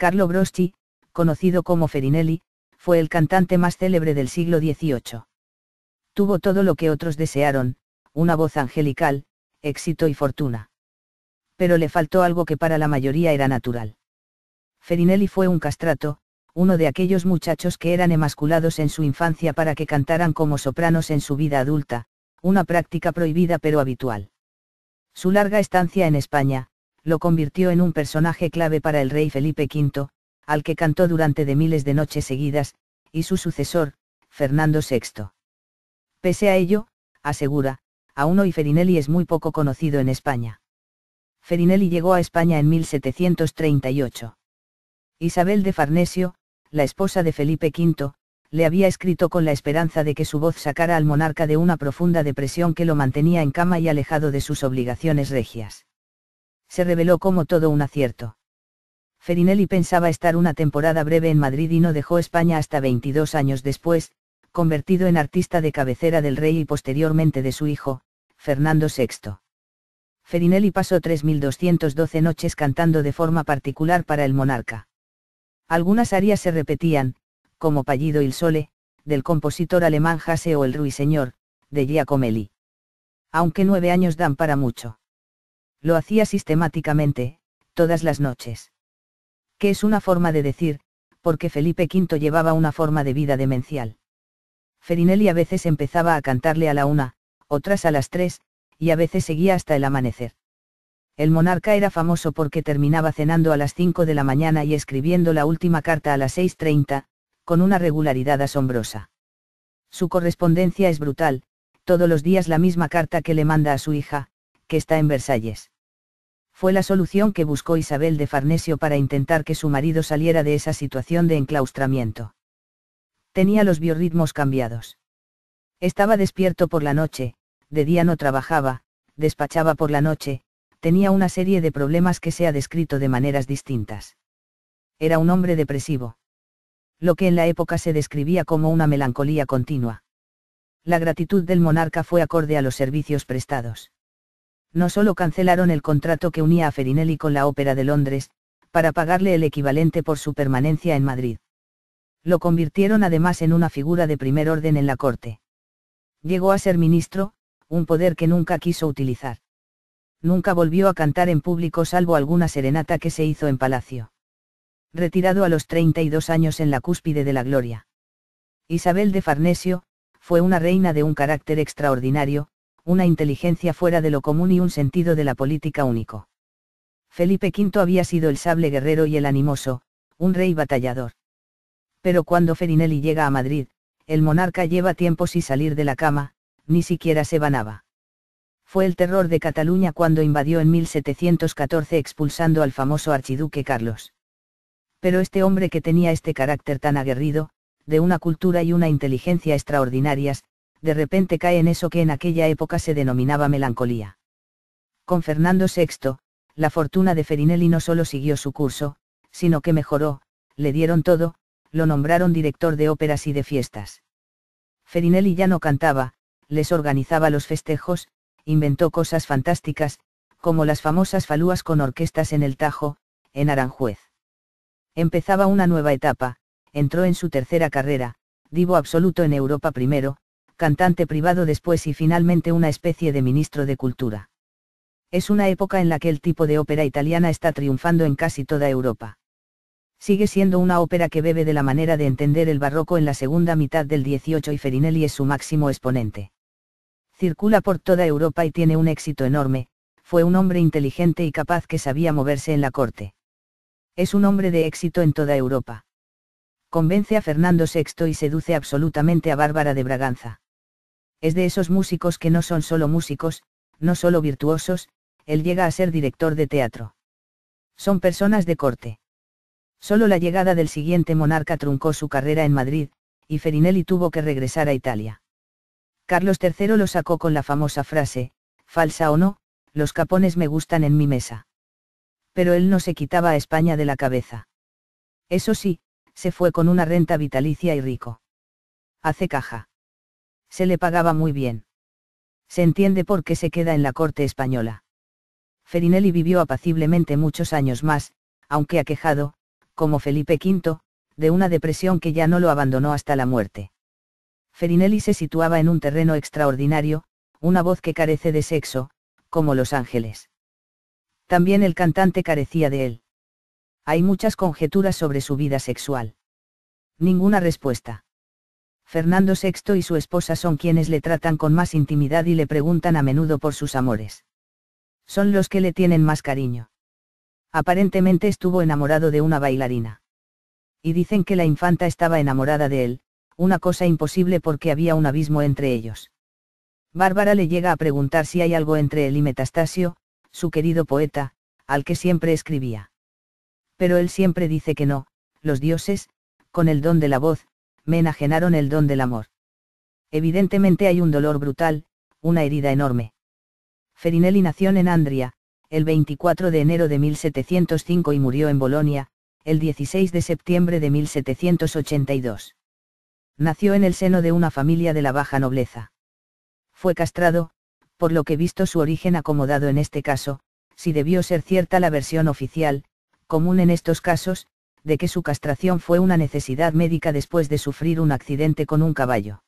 Carlo Broschi, conocido como Ferinelli, fue el cantante más célebre del siglo XVIII. Tuvo todo lo que otros desearon, una voz angelical, éxito y fortuna. Pero le faltó algo que para la mayoría era natural. Ferinelli fue un castrato, uno de aquellos muchachos que eran emasculados en su infancia para que cantaran como sopranos en su vida adulta, una práctica prohibida pero habitual. Su larga estancia en España, lo convirtió en un personaje clave para el rey Felipe V, al que cantó durante de miles de noches seguidas, y su sucesor, Fernando VI. Pese a ello, asegura, aún hoy Ferinelli es muy poco conocido en España. Ferinelli llegó a España en 1738. Isabel de Farnesio, la esposa de Felipe V, le había escrito con la esperanza de que su voz sacara al monarca de una profunda depresión que lo mantenía en cama y alejado de sus obligaciones regias se reveló como todo un acierto. Ferinelli pensaba estar una temporada breve en Madrid y no dejó España hasta 22 años después, convertido en artista de cabecera del rey y posteriormente de su hijo, Fernando VI. Ferinelli pasó 3.212 noches cantando de forma particular para el monarca. Algunas arias se repetían, como Pallido il Sole, del compositor alemán Jase o El Ruiseñor, de Giacomelli. Aunque nueve años dan para mucho. Lo hacía sistemáticamente, todas las noches. Que es una forma de decir, porque Felipe V llevaba una forma de vida demencial. Ferinelli a veces empezaba a cantarle a la una, otras a las tres, y a veces seguía hasta el amanecer. El monarca era famoso porque terminaba cenando a las cinco de la mañana y escribiendo la última carta a las seis treinta, con una regularidad asombrosa. Su correspondencia es brutal, todos los días la misma carta que le manda a su hija, que está en Versalles. Fue la solución que buscó Isabel de Farnesio para intentar que su marido saliera de esa situación de enclaustramiento. Tenía los biorritmos cambiados. Estaba despierto por la noche, de día no trabajaba, despachaba por la noche, tenía una serie de problemas que se ha descrito de maneras distintas. Era un hombre depresivo. Lo que en la época se describía como una melancolía continua. La gratitud del monarca fue acorde a los servicios prestados no solo cancelaron el contrato que unía a Ferinelli con la Ópera de Londres, para pagarle el equivalente por su permanencia en Madrid. Lo convirtieron además en una figura de primer orden en la corte. Llegó a ser ministro, un poder que nunca quiso utilizar. Nunca volvió a cantar en público salvo alguna serenata que se hizo en palacio. Retirado a los 32 años en la cúspide de la gloria. Isabel de Farnesio, fue una reina de un carácter extraordinario, una inteligencia fuera de lo común y un sentido de la política único. Felipe V había sido el sable guerrero y el animoso, un rey batallador. Pero cuando Ferinelli llega a Madrid, el monarca lleva tiempo sin salir de la cama, ni siquiera se banaba. Fue el terror de Cataluña cuando invadió en 1714 expulsando al famoso archiduque Carlos. Pero este hombre que tenía este carácter tan aguerrido, de una cultura y una inteligencia extraordinarias, de repente cae en eso que en aquella época se denominaba melancolía. Con Fernando VI, la fortuna de Ferinelli no solo siguió su curso, sino que mejoró, le dieron todo, lo nombraron director de óperas y de fiestas. Ferinelli ya no cantaba, les organizaba los festejos, inventó cosas fantásticas, como las famosas falúas con orquestas en el Tajo, en Aranjuez. Empezaba una nueva etapa, entró en su tercera carrera, divo absoluto en Europa primero, cantante privado después y finalmente una especie de ministro de cultura. Es una época en la que el tipo de ópera italiana está triunfando en casi toda Europa. Sigue siendo una ópera que bebe de la manera de entender el barroco en la segunda mitad del XVIII y Ferinelli es su máximo exponente. Circula por toda Europa y tiene un éxito enorme, fue un hombre inteligente y capaz que sabía moverse en la corte. Es un hombre de éxito en toda Europa. Convence a Fernando VI y seduce absolutamente a Bárbara de Braganza. Es de esos músicos que no son solo músicos, no solo virtuosos, él llega a ser director de teatro. Son personas de corte. Solo la llegada del siguiente monarca truncó su carrera en Madrid, y Ferinelli tuvo que regresar a Italia. Carlos III lo sacó con la famosa frase, falsa o no, los capones me gustan en mi mesa. Pero él no se quitaba a España de la cabeza. Eso sí, se fue con una renta vitalicia y rico. Hace caja. Se le pagaba muy bien. Se entiende por qué se queda en la corte española. Ferinelli vivió apaciblemente muchos años más, aunque aquejado, como Felipe V, de una depresión que ya no lo abandonó hasta la muerte. Ferinelli se situaba en un terreno extraordinario, una voz que carece de sexo, como los ángeles. También el cantante carecía de él. Hay muchas conjeturas sobre su vida sexual. Ninguna respuesta. Fernando VI y su esposa son quienes le tratan con más intimidad y le preguntan a menudo por sus amores. Son los que le tienen más cariño. Aparentemente estuvo enamorado de una bailarina. Y dicen que la infanta estaba enamorada de él, una cosa imposible porque había un abismo entre ellos. Bárbara le llega a preguntar si hay algo entre él y Metastasio, su querido poeta, al que siempre escribía. Pero él siempre dice que no, los dioses, con el don de la voz, me enajenaron el don del amor. Evidentemente hay un dolor brutal, una herida enorme. Ferinelli nació en Andria, el 24 de enero de 1705 y murió en Bolonia, el 16 de septiembre de 1782. Nació en el seno de una familia de la baja nobleza. Fue castrado, por lo que visto su origen acomodado en este caso, si debió ser cierta la versión oficial, común en estos casos, de que su castración fue una necesidad médica después de sufrir un accidente con un caballo.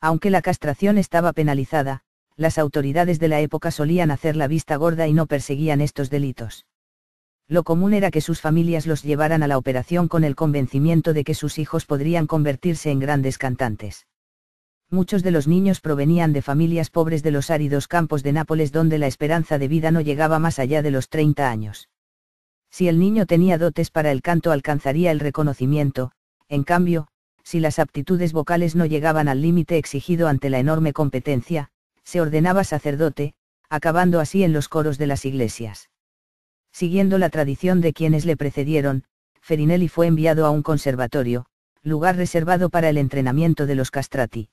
Aunque la castración estaba penalizada, las autoridades de la época solían hacer la vista gorda y no perseguían estos delitos. Lo común era que sus familias los llevaran a la operación con el convencimiento de que sus hijos podrían convertirse en grandes cantantes. Muchos de los niños provenían de familias pobres de los áridos campos de Nápoles donde la esperanza de vida no llegaba más allá de los 30 años. Si el niño tenía dotes para el canto alcanzaría el reconocimiento, en cambio, si las aptitudes vocales no llegaban al límite exigido ante la enorme competencia, se ordenaba sacerdote, acabando así en los coros de las iglesias. Siguiendo la tradición de quienes le precedieron, Ferinelli fue enviado a un conservatorio, lugar reservado para el entrenamiento de los castrati.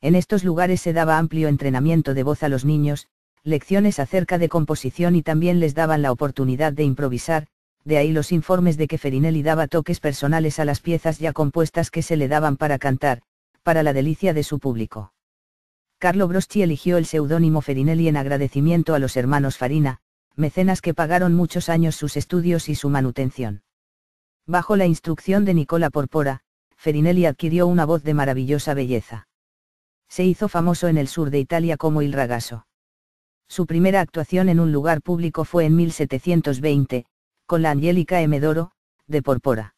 En estos lugares se daba amplio entrenamiento de voz a los niños, lecciones acerca de composición y también les daban la oportunidad de improvisar, de ahí los informes de que Ferinelli daba toques personales a las piezas ya compuestas que se le daban para cantar, para la delicia de su público. Carlo Broschi eligió el seudónimo Ferinelli en agradecimiento a los hermanos Farina, mecenas que pagaron muchos años sus estudios y su manutención. Bajo la instrucción de Nicola Porpora, Ferinelli adquirió una voz de maravillosa belleza. Se hizo famoso en el sur de Italia como il ragasso. Su primera actuación en un lugar público fue en 1720, con la Angélica Emedoro, de Porpora.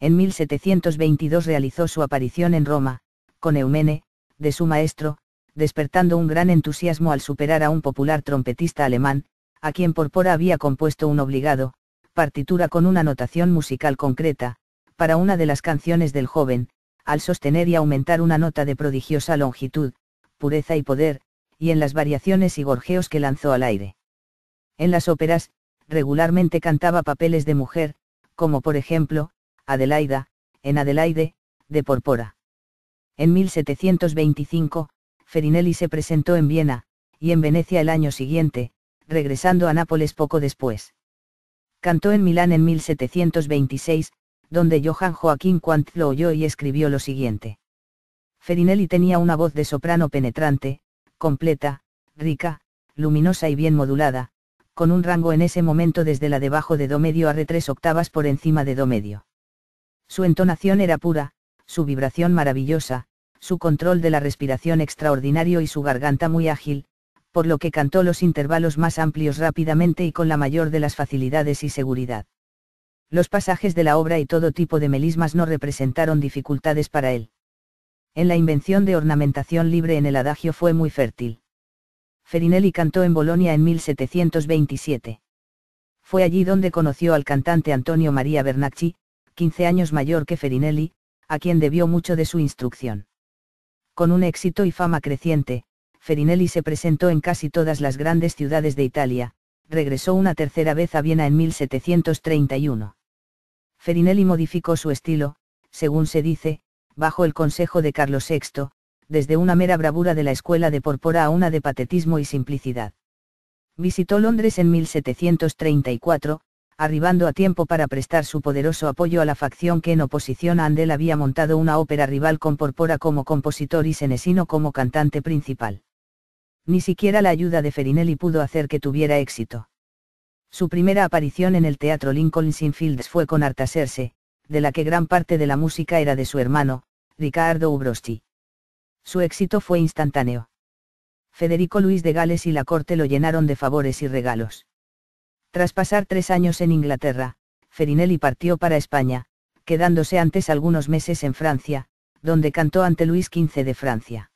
En 1722 realizó su aparición en Roma, con Eumene, de su maestro, despertando un gran entusiasmo al superar a un popular trompetista alemán, a quien Porpora había compuesto un obligado, partitura con una notación musical concreta, para una de las canciones del joven, al sostener y aumentar una nota de prodigiosa longitud, pureza y poder, y en las variaciones y gorjeos que lanzó al aire. En las óperas, regularmente cantaba papeles de mujer, como por ejemplo, Adelaida, en Adelaide, de Porpora. En 1725, Ferinelli se presentó en Viena, y en Venecia el año siguiente, regresando a Nápoles poco después. Cantó en Milán en 1726, donde Johann Joaquín Quantz lo oyó y escribió lo siguiente. Ferinelli tenía una voz de soprano penetrante, completa, rica, luminosa y bien modulada, con un rango en ese momento desde la debajo de do medio a re tres octavas por encima de do medio. Su entonación era pura, su vibración maravillosa, su control de la respiración extraordinario y su garganta muy ágil, por lo que cantó los intervalos más amplios rápidamente y con la mayor de las facilidades y seguridad. Los pasajes de la obra y todo tipo de melismas no representaron dificultades para él en la invención de ornamentación libre en el adagio fue muy fértil. Ferinelli cantó en Bolonia en 1727. Fue allí donde conoció al cantante Antonio María Bernacchi, 15 años mayor que Ferinelli, a quien debió mucho de su instrucción. Con un éxito y fama creciente, Ferinelli se presentó en casi todas las grandes ciudades de Italia, regresó una tercera vez a Viena en 1731. Ferinelli modificó su estilo, según se dice, bajo el consejo de Carlos VI, desde una mera bravura de la escuela de Porpora a una de patetismo y simplicidad. Visitó Londres en 1734, arribando a tiempo para prestar su poderoso apoyo a la facción que en oposición a Andel había montado una ópera rival con Porpora como compositor y Senesino como cantante principal. Ni siquiera la ayuda de Ferinelli pudo hacer que tuviera éxito. Su primera aparición en el Teatro Lincoln Inn Fields fue con Artaserse, de la que gran parte de la música era de su hermano, Ricardo Ubrosti. Su éxito fue instantáneo. Federico Luis de Gales y la corte lo llenaron de favores y regalos. Tras pasar tres años en Inglaterra, Ferinelli partió para España, quedándose antes algunos meses en Francia, donde cantó ante Luis XV de Francia.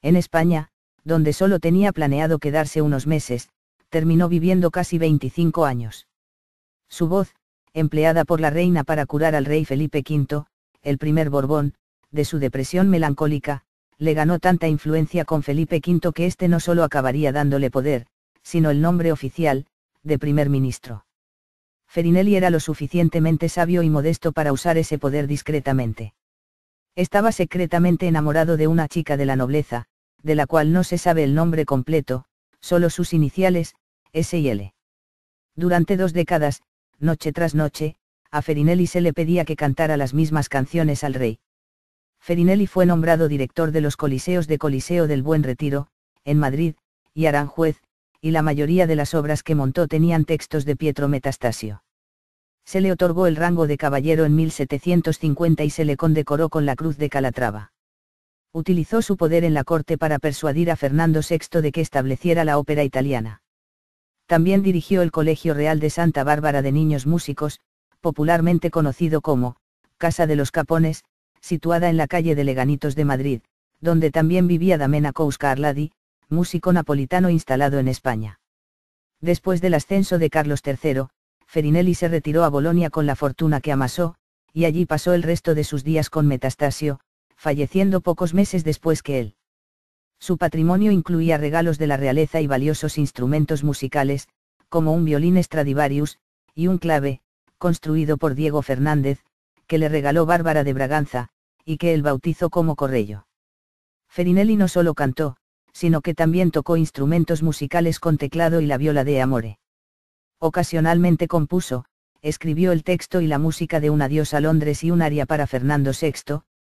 En España, donde solo tenía planeado quedarse unos meses, terminó viviendo casi 25 años. Su voz, empleada por la reina para curar al rey Felipe V, el primer Borbón, de su depresión melancólica, le ganó tanta influencia con Felipe V que éste no solo acabaría dándole poder, sino el nombre oficial, de primer ministro. Ferinelli era lo suficientemente sabio y modesto para usar ese poder discretamente. Estaba secretamente enamorado de una chica de la nobleza, de la cual no se sabe el nombre completo, solo sus iniciales, S y L. Durante dos décadas, noche tras noche, a Ferinelli se le pedía que cantara las mismas canciones al rey. Ferinelli fue nombrado director de los Coliseos de Coliseo del Buen Retiro, en Madrid, y Aranjuez, y la mayoría de las obras que montó tenían textos de Pietro Metastasio. Se le otorgó el rango de caballero en 1750 y se le condecoró con la Cruz de Calatrava. Utilizó su poder en la corte para persuadir a Fernando VI de que estableciera la ópera italiana. También dirigió el Colegio Real de Santa Bárbara de Niños Músicos, popularmente conocido como Casa de los Capones, situada en la calle de Leganitos de Madrid, donde también vivía Damena Couscarladi, músico napolitano instalado en España. Después del ascenso de Carlos III, Ferinelli se retiró a Bolonia con la fortuna que amasó, y allí pasó el resto de sus días con Metastasio, falleciendo pocos meses después que él. Su patrimonio incluía regalos de la realeza y valiosos instrumentos musicales, como un violín Stradivarius, y un clave, construido por Diego Fernández, que le regaló Bárbara de Braganza, y que él bautizó como Corrello. Ferinelli no solo cantó, sino que también tocó instrumentos musicales con teclado y la viola de Amore. Ocasionalmente compuso, escribió el texto y la música de Un adiós a Londres y un aria para Fernando VI,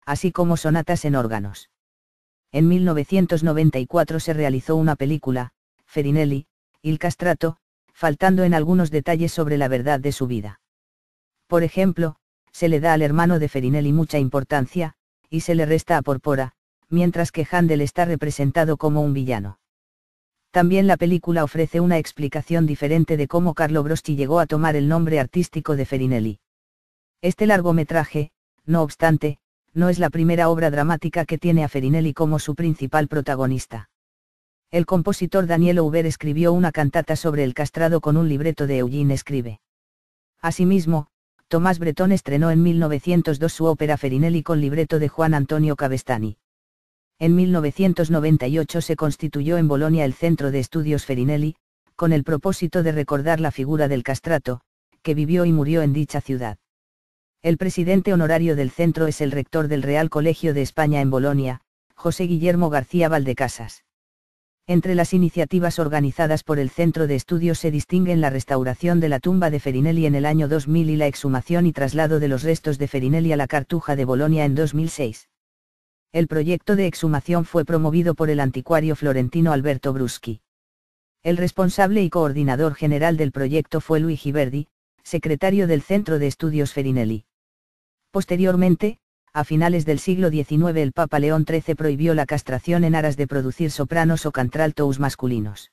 así como sonatas en órganos. En 1994 se realizó una película, Ferinelli, Il Castrato, faltando en algunos detalles sobre la verdad de su vida. Por ejemplo, se le da al hermano de Ferinelli mucha importancia, y se le resta a Porpora, mientras que Handel está representado como un villano. También la película ofrece una explicación diferente de cómo Carlo Broschi llegó a tomar el nombre artístico de Ferinelli. Este largometraje, no obstante, no es la primera obra dramática que tiene a Ferinelli como su principal protagonista. El compositor Daniel Huber escribió una cantata sobre el castrado con un libreto de Eugene Escribe. Asimismo, Tomás Bretón estrenó en 1902 su ópera Ferinelli con libreto de Juan Antonio Cavestani. En 1998 se constituyó en Bolonia el Centro de Estudios Ferinelli, con el propósito de recordar la figura del castrato, que vivió y murió en dicha ciudad. El presidente honorario del centro es el rector del Real Colegio de España en Bolonia, José Guillermo García Valdecasas. Entre las iniciativas organizadas por el Centro de Estudios se distinguen la restauración de la tumba de Ferinelli en el año 2000 y la exhumación y traslado de los restos de Ferinelli a la Cartuja de Bolonia en 2006. El proyecto de exhumación fue promovido por el anticuario florentino Alberto Bruschi. El responsable y coordinador general del proyecto fue Luigi Verdi, secretario del Centro de Estudios Ferinelli. Posteriormente, a finales del siglo XIX el Papa León XIII prohibió la castración en aras de producir sopranos o cantraltous masculinos.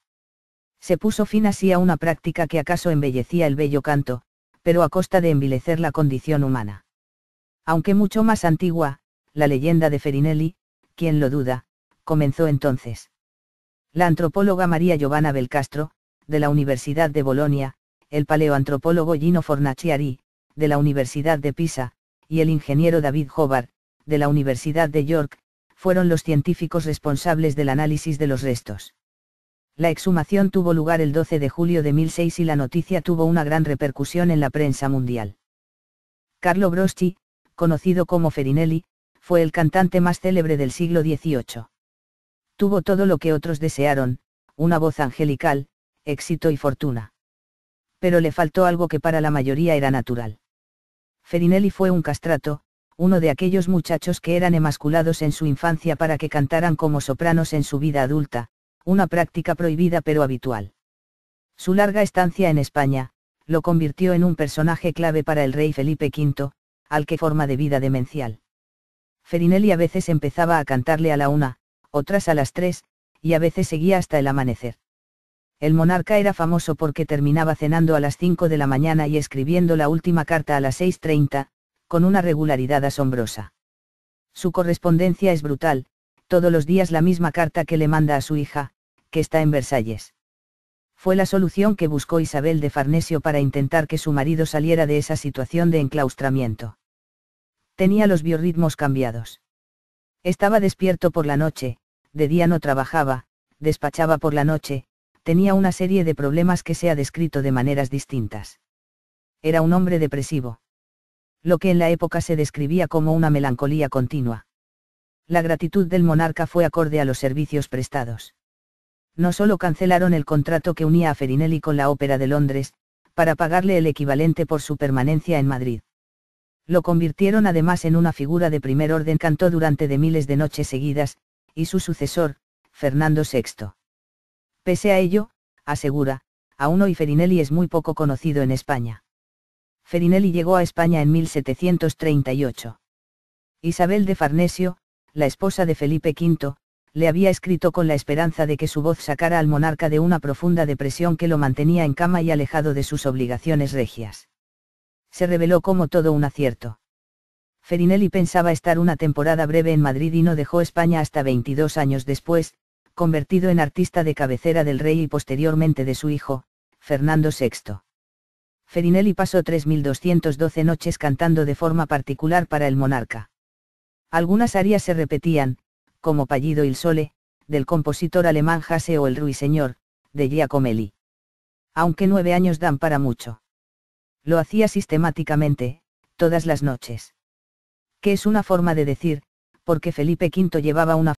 Se puso fin así a una práctica que acaso embellecía el bello canto, pero a costa de envilecer la condición humana. Aunque mucho más antigua, la leyenda de Ferinelli, quien lo duda, comenzó entonces. La antropóloga María Giovanna Belcastro, de la Universidad de Bolonia, el paleoantropólogo Gino Fornaciari, de la Universidad de Pisa, y el ingeniero David Hobart, de la Universidad de York, fueron los científicos responsables del análisis de los restos. La exhumación tuvo lugar el 12 de julio de 2006 y la noticia tuvo una gran repercusión en la prensa mundial. Carlo Broschi, conocido como Ferinelli, fue el cantante más célebre del siglo XVIII. Tuvo todo lo que otros desearon, una voz angelical, éxito y fortuna. Pero le faltó algo que para la mayoría era natural. Ferinelli fue un castrato, uno de aquellos muchachos que eran emasculados en su infancia para que cantaran como sopranos en su vida adulta, una práctica prohibida pero habitual. Su larga estancia en España, lo convirtió en un personaje clave para el rey Felipe V, al que forma de vida demencial. Ferinelli a veces empezaba a cantarle a la una, otras a las tres, y a veces seguía hasta el amanecer. El monarca era famoso porque terminaba cenando a las 5 de la mañana y escribiendo la última carta a las 6.30, con una regularidad asombrosa. Su correspondencia es brutal, todos los días la misma carta que le manda a su hija, que está en Versalles. Fue la solución que buscó Isabel de Farnesio para intentar que su marido saliera de esa situación de enclaustramiento. Tenía los biorritmos cambiados. Estaba despierto por la noche, de día no trabajaba, despachaba por la noche, tenía una serie de problemas que se ha descrito de maneras distintas. Era un hombre depresivo. Lo que en la época se describía como una melancolía continua. La gratitud del monarca fue acorde a los servicios prestados. No solo cancelaron el contrato que unía a Ferinelli con la Ópera de Londres, para pagarle el equivalente por su permanencia en Madrid. Lo convirtieron además en una figura de primer orden, cantó durante de miles de noches seguidas, y su sucesor, Fernando VI Pese a ello, asegura, aún hoy Ferinelli es muy poco conocido en España. Ferinelli llegó a España en 1738. Isabel de Farnesio, la esposa de Felipe V, le había escrito con la esperanza de que su voz sacara al monarca de una profunda depresión que lo mantenía en cama y alejado de sus obligaciones regias. Se reveló como todo un acierto. Ferinelli pensaba estar una temporada breve en Madrid y no dejó España hasta 22 años después, convertido en artista de cabecera del rey y posteriormente de su hijo, Fernando VI. Ferinelli pasó 3.212 noches cantando de forma particular para el monarca. Algunas arias se repetían, como Pallido il Sole, del compositor alemán Jase o El Ruiseñor, de Giacomelli. Aunque nueve años dan para mucho. Lo hacía sistemáticamente, todas las noches. Que es una forma de decir, porque Felipe V llevaba una